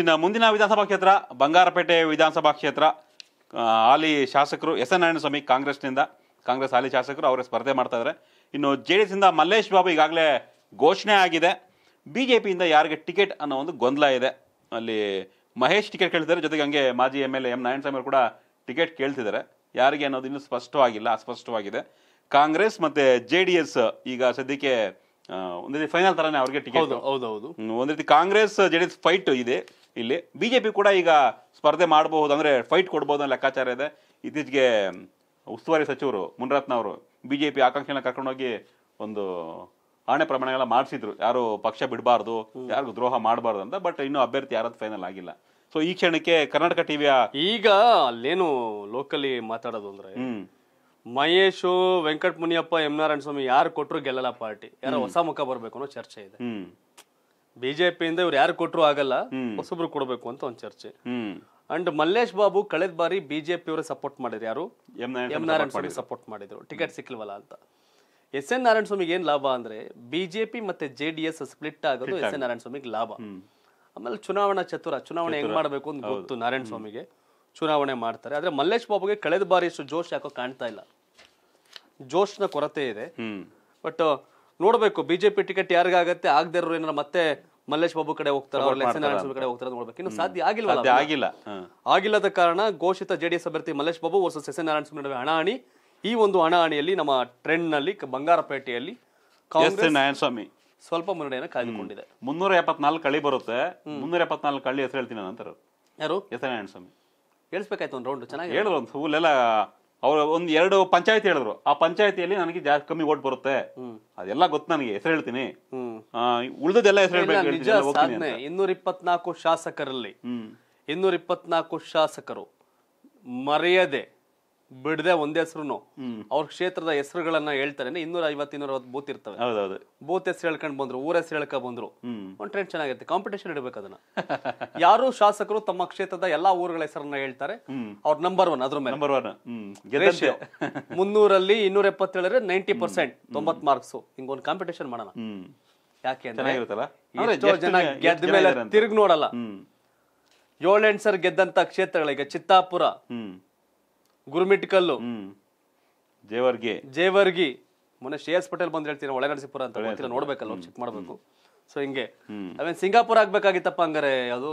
ಇನ್ನು ಮುಂದಿನ ವಿಧಾನಸಭಾ ಕ್ಷೇತ್ರ ಬಂಗಾರಪೇಟೆ ವಿಧಾನಸಭಾ ಕ್ಷೇತ್ರ ಹಾಲಿ ಶಾಸಕರು ಎಸ್ ಎನ್ ನಾರಾಯಣಸ್ವಾಮಿ ಕಾಂಗ್ರೆಸ್ನಿಂದ ಕಾಂಗ್ರೆಸ್ ಹಾಲಿ ಶಾಸಕರು ಅವರೇ ಸ್ಪರ್ಧೆ ಮಾಡ್ತಾ ಇದ್ದಾರೆ ಇನ್ನು ಜೆ ಡಿ ಎಸ್ನಿಂದ ಮಲ್ಲೇಶ್ ಬಾಬು ಈಗಾಗಲೇ ಘೋಷಣೆ ಆಗಿದೆ ಬಿ ಜೆ ಪಿಯಿಂದ ಯಾರಿಗೆ ಟಿಕೆಟ್ ಅನ್ನೋ ಒಂದು ಗೊಂದಲ ಇದೆ ಅಲ್ಲಿ ಮಹೇಶ್ ಟಿಕೆಟ್ ಕೇಳ್ತಿದ್ದಾರೆ ಜೊತೆಗೆ ಹಂಗೆ ಮಾಜಿ M L A M Narayanaswamy ಅವರು ಕೂಡ ಟಿಕೆಟ್ ಕೇಳ್ತಿದ್ದಾರೆ ಯಾರಿಗೆ ಅನ್ನೋದು ಇನ್ನೂ ಸ್ಪಷ್ಟವಾಗಿಲ್ಲ ಅಸ್ಪಷ್ಟವಾಗಿದೆ ಕಾಂಗ್ರೆಸ್ ಮತ್ತು ಜೆ ಡಿ ಎಸ್ ಈಗ ಸದ್ಯಕ್ಕೆ ಒಂದು ರೀತಿ ಫೈನಲ್ ಥರನೇ ಅವ್ರಿಗೆ ಟಿಕೆಟ್ ಹೌದು ಹೌದು ಒಂದು ರೀತಿ Congress J D S fight ಇದೆ ಇಲ್ಲಿ ಬಿಜೆಪಿ ಕೂಡ ಈಗ ಸ್ಪರ್ಧೆ ಮಾಡಬಹುದು ಅಂದರೆ ಫೈಟ್ ಕೊಡ್ಬೋದು ಅನ್ನೋ ಲೆಕ್ಕಾಚಾರ ಇದೆ ಇತ್ತೀಚೆಗೆ ಉಸ್ತುವಾರಿ ಸಚಿವರು ಮುನರತ್ನ ಅವರು ಬಿ ಜೆ ಪಿ ಹೋಗಿ ಕರ್ಕೊಂಡೋಗಿ ಒಂದು ಆಣೆ ಪ್ರಮಾಣಗಳ ಮಾಡಿಸಿದ್ರು ಯಾರು ಪಕ್ಷ ಬಿಡಬಾರ್ದು ಯಾರಿಗೂ ದ್ರೋಹ ಮಾಡಬಾರ್ದು ಅಂತ ಬಟ್ ಇನ್ನೂ ಅಭ್ಯರ್ಥಿ ಯಾರದ್ದು ಫೈನಲ್ ಆಗಿಲ್ಲ ಸೊ ಈ ಕ್ಷಣಕ್ಕೆ ಕರ್ನಾಟಕ ಟಿವಿಯ ಈಗ ಅಲ್ಲೇನು ಲೋಕಲಿ ಮಾತಾಡೋದು ಅಂದ್ರೆ ಮಹೇಶ್ ವೆಂಕಟ ಮುನಿಯಪ್ಪ ಎಂ ನಾರಾಯಣ ಸ್ವಾಮಿ ಯಾರು ಕೊಟ್ಟರು ಗೆಲ್ಲಲ್ಲ ಪಾರ್ಟಿ ಯಾರೋ ಹೊಸ ಮುಖ ಬರಬೇಕು ಅನ್ನೋ ಚರ್ಚೆ ಇದೆ ಬಿಜೆಪಿಯಿಂದ ಇವ್ರು ಯಾರು ಕೊಟ್ಟರು ಆಗಲ್ಲ ಹೊಸಬ್ರು ಕೊಡಬೇಕು ಅಂತ ಒಂದು ಚರ್ಚೆ ಅಂಡ್ ಮಲ್ಲೇಶ್ ಬಾಬು ಕಳೆದ ಬಾರಿ ಬಿಜೆಪಿ ಅವರ ಸಪೋರ್ಟ್ ಮಾಡಿದ್ರು ಯಾರು ಎಂ ನಾರಾಯಣ ಸ್ವಾಮಿ ಸಪೋರ್ಟ್ ಮಾಡಿದ್ರು ಟಿಕೆಟ್ ಸಿಕ್ಕಲ್ವಲ್ಲ ಅಂತ ಎಸ್ ಎನ್ ನಾರಾಯಣ ಸ್ವಾಮಿಗೆ ಏನ್ ಲಾಭ ಅಂದ್ರೆ ಬಿಜೆಪಿ ಮತ್ತೆ ಜೆ ಡಿ ಎಸ್ ಸ್ಪ್ಲಿಟ್ ಆಗೋದು ಎಸ್ ಎನ್ ನಾರಾಯಣ ಸ್ವಾಮಿಗೆ ಲಾಭ ಆಮೇಲೆ ಚುನಾವಣಾ ಚತುರ ಚುನಾವಣೆ ಹೆಂಗ್ ಮಾಡಬೇಕು ಅಂತ ಗೊತ್ತು ನಾರಾಯಣ ಸ್ವಾಮಿಗೆ ಚುನಾವಣೆ ಮಾಡ್ತಾರೆ ಆದ್ರೆ ಮಲ್ಲೇಶ್ ಬಾಬುಗೆ ಕಳೆದ ಬಾರಿ ಇಷ್ಟು ಜೋಶ್ ಯಾಕೋ ಕಾಣ್ತಾ ಇಲ್ಲ ಜೋಶ್ನ ಕೊರತೆ ಇದೆ ಬಟ್ ನೋಡಬೇಕು ಬಿಜೆಪಿ ಟಿಕೆಟ್ ಯಾರಿಗಾಗತ್ತೆ ಆಗದೆ ಇರೋರು ಏನಾರ ಮತ್ತೆ ಮಲ್ಲೇಶ್ ಬಾಬು ಕಡೆ ಹೋಗ್ತಾರೆ ಕಡೆ ಹೋಗ್ತಾರ ಇನ್ನು ಸಾಧ್ಯ ಆಗಿಲ್ಲ ಆಗಿಲ್ಲದ ಕಾರಣ ಘೋಷಿತ ಜೆಡಿಎಸ್ ಅಭ್ಯರ್ಥಿ ಮಲ್ಲೇಶ್ ಬಾಬು ವರ್ಸಸ್ ಸಸ್ಯನಾರಾಯಣ ಸ್ವಾಮಿ ನಡುವೆ ಈ ಒಂದು ಹಣಾಹಣಿಯಲ್ಲಿ ನಮ್ಮ ಟ್ರೆಂಡ್ ನಲ್ಲಿ ಬಂಗಾರಪೇಟೆಯಲ್ಲಿ ಕಾಂಗ್ರೆಸ್ ಸ್ವಾಮಿ ಸ್ವಲ್ಪ ಮುನ್ನಡೆಯನ್ನು ಕಾಯ್ದುಕೊಂಡಿದೆ ಮುನ್ನೂರ ಎಪ್ಪತ್ನಾಲ್ಕು ಕಳಿ ಬರುತ್ತೆ ಮುನ್ನೂರ ಎಪ್ಪತ್ನಾಲ್ಕು ಕಳಿ ಹೆಸರು ಹೇಳ್ತೀನಿ ನಂತರ ಯಾರು ಎಸ್ ನಾರಾಯಣ ಸ್ವಾಮಿ ಹೇಳಿಸ್ಬೇಕಾಯ್ತು ಒಂದು ರೌಂಡ್ ಚೆನ್ನಾಗಿ ಹೇಳಿದ್ರು ಒಂದು ಅವರು ಒಂದು ಎರಡು ಪಂಚಾಯತಿ ಹೇಳಿದ್ರು ಆ ಪಂಚಾಯತಿಯಲ್ಲಿ ನನಗೆ ಜಾಸ್ತಿ ಕಮ್ಮಿ ಓಟ್ ಬರುತ್ತೆ ಅದೆಲ್ಲ ಗೊತ್ತು ನನಗೆ ಹೆಸರು ಹೇಳ್ತೀನಿ ಉಳಿದದೆಲ್ಲ ಹೆಸರು ಇನ್ನೂರ ಇಪ್ಪತ್ನಾಲ್ಕು ಶಾಸಕರಲ್ಲಿ ಇನ್ನೂರ ಇಪ್ಪತ್ನಾಲ್ಕು ಶಾಸಕರು ಮರೆಯದೆ ಬಿಡದೆ ಒಂದೇ ಹೆಸರುನು ಅವ್ರ ಕ್ಷೇತ್ರದ ಹೆಸರುಗಳನ್ನ ಹೇಳ್ತಾರೆ ಇನ್ನೂರ ಐವತ್ತು ಇನ್ನೂರ ಬೂತ್ ಇರ್ತವೆ ಬೂತ್ ಹೆಸರು ಹೇಳ್ಕೊಂಡು ಬಂದ್ರು ಊರ ಹೆಸರು ಹೇಳ್ಕೊ ಬಂದ್ರು ಒಂದ್ ಟ್ರೆಂಡ್ ಚೆನ್ನಾಗಿರುತ್ತೆ ಕಾಂಪಿಟೇಷನ್ ಇಡಬೇಕು ಅದನ್ನ ಯಾರು ಶಾಸಕರು ತಮ್ಮ ಕ್ಷೇತ್ರದ ಎಲ್ಲಾ ಊರುಗಳ ಹೆಸರನ್ನ ಹೇಳ್ತಾರೆ ಅವ್ರ ನಂಬರ್ ಒನ್ ಅದ್ರ ಮೇಲೆ ನಂಬರ್ ಮುನ್ನೂರಲ್ಲಿ ಇನ್ನೂರ ಎಪ್ಪತ್ತೇಳಿದ್ರೆ ನೈಂಟಿ ಪರ್ಸೆಂಟ್ ತೊಂಬತ್ ಮಾರ್ಕ್ಸ್ ಹಿಂಗ ಒಂದ್ ಕಾಂಪಿಟೇಷನ್ ಮಾಡಲ್ಲ ಯಾಕೆ ಜನ ಗೆದ್ದ ಮೇಲೆ ತಿರುಗಿ ನೋಡಲ್ಲ ಏಳೆಂಟ್ ಸರ್ ಗೆದ್ದಂತ ಈಗ ಚಿತ್ತಾಪುರ ಗುರುಮಿಟ್ಕಲ್ಲು ಜೇವರ್ಗಿ ಜೇವರ್ಗಿ ಮೊನ್ನೆ ಶ್ರೇಯಸ್ ಪಟೇಲ್ ಬಂದು ಹೇಳ್ತೀನಿ ಒಳೆ ಅಂತ ಗೊತ್ತಿಲ್ಲ ನೋಡ್ಬೇಕಲ್ಲ ಚೆಕ್ ಮಾಡ್ಬೇಕು ಸೊ ಹಿಂಗೆ ಅವೇನ್ ಸಿಂಗಾಪುರ ಆಗ್ಬೇಕಾಗಿತ್ತಪ್ಪ ಹಂಗಾರೆ ಅದು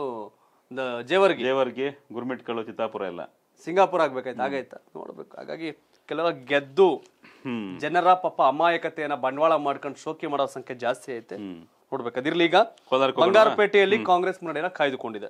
ಜೇವರ್ಗಿ ಜೇವರ್ಗಿ ಗುರುಮಿಟ್ಕಲ್ಲು ಚಿತ್ತಾಪುರ ಎಲ್ಲ ಸಿಂಗಾಪುರ ಆಗ್ಬೇಕಾಯ್ತು ಹಾಗಾಯ್ತಾ ನೋಡ್ಬೇಕು ಹಾಗಾಗಿ ಕೆಲವ ಗೆದ್ದು ಜನರ ಪಾಪ ಅಮಾಯಕತೆಯನ್ನ ಬಂಡವಾಳ ಮಾಡ್ಕೊಂಡು ಶೋಕಿ ಮಾಡೋ ಸಂಖ್ಯೆ ಜಾಸ್ತಿ ಐತೆ ನೋಡ್ಬೇಕು ಅದಿರ್ಲಿ ಈಗ ಬಂಗಾರಪೇಟೆಯಲ್ಲಿ ಕಾಂಗ್ರೆಸ್ ಮುನ್ನಡೆಯನ್ನ ಕಾಯ್ದುಕೊಂಡಿದೆ